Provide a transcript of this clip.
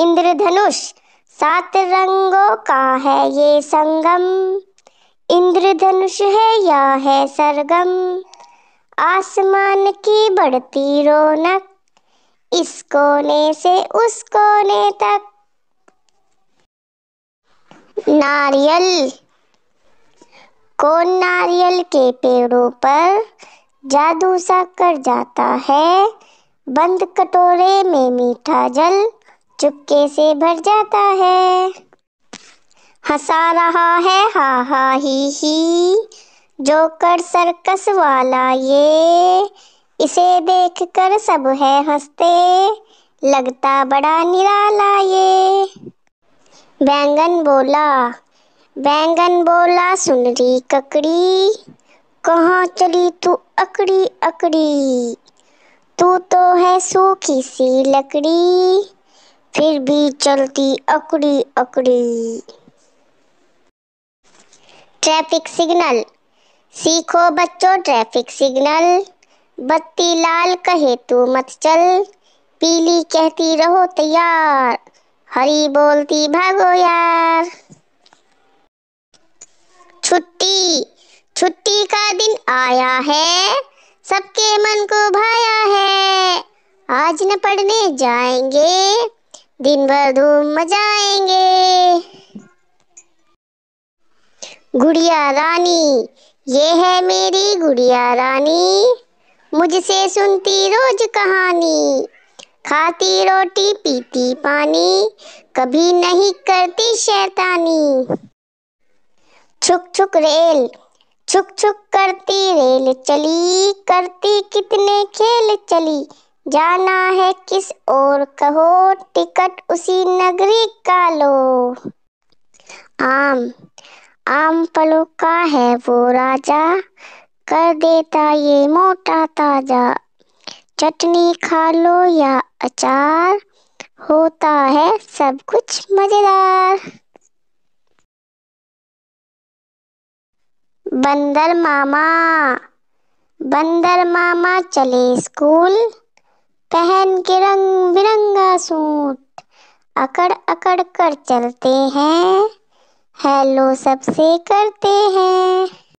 इंद्रधनुष सात रंगों का है ये संगम इंद्रधनुष है या है सरगम आसमान की बढ़ती रौनक इस कोने से उस कोने तक नारियल कौन नारियल के पेड़ों पर जादू सा कर जाता है बंद कटोरे में मीठा जल चुपके से भर जाता है हंसा रहा है हा हा ही ही जोकर सर्कस वाला ये इसे देखकर सब है हंसते लगता बड़ा निराला ये बैंगन बोला बैंगन बोला सुन रही ककड़ी कहाँ चली तू अकड़ी अकड़ी तू तो है सूखी सी लकड़ी फिर भी चलती अकड़ी अकड़ी ट्रैफिक सिग्नल सीखो बच्चों ट्रैफिक सिग्नल बत्ती लाल कहे तू मत चल पीली कहती रहो तैयार हरी बोलती भागो यार छुट्टी छुट्टी का दिन आया है सबके मन को भाया है आज न पढ़ने जाएंगे दिन भर धूम मजाएंगे गुड़िया रानी ये है मेरी गुड़िया रानी मुझसे सुनती रोज कहानी खाती रोटी पीती पानी कभी नहीं करती शैतानी छुक छुक रेल छुक छुक करती रेल चली करती कितने खेल चली जाना है किस और कहो टिकट उसी नगरी का लो आम आम पलों का है वो राजा कर देता ये मोटा ताजा चटनी खा लो या अचार होता है सब कुछ मजेदार बंदर मामा बंदर मामा चले स्कूल पहन के रंग बिरंगा सूट अकड़ अकड़ कर चलते हैं हेलो सबसे करते हैं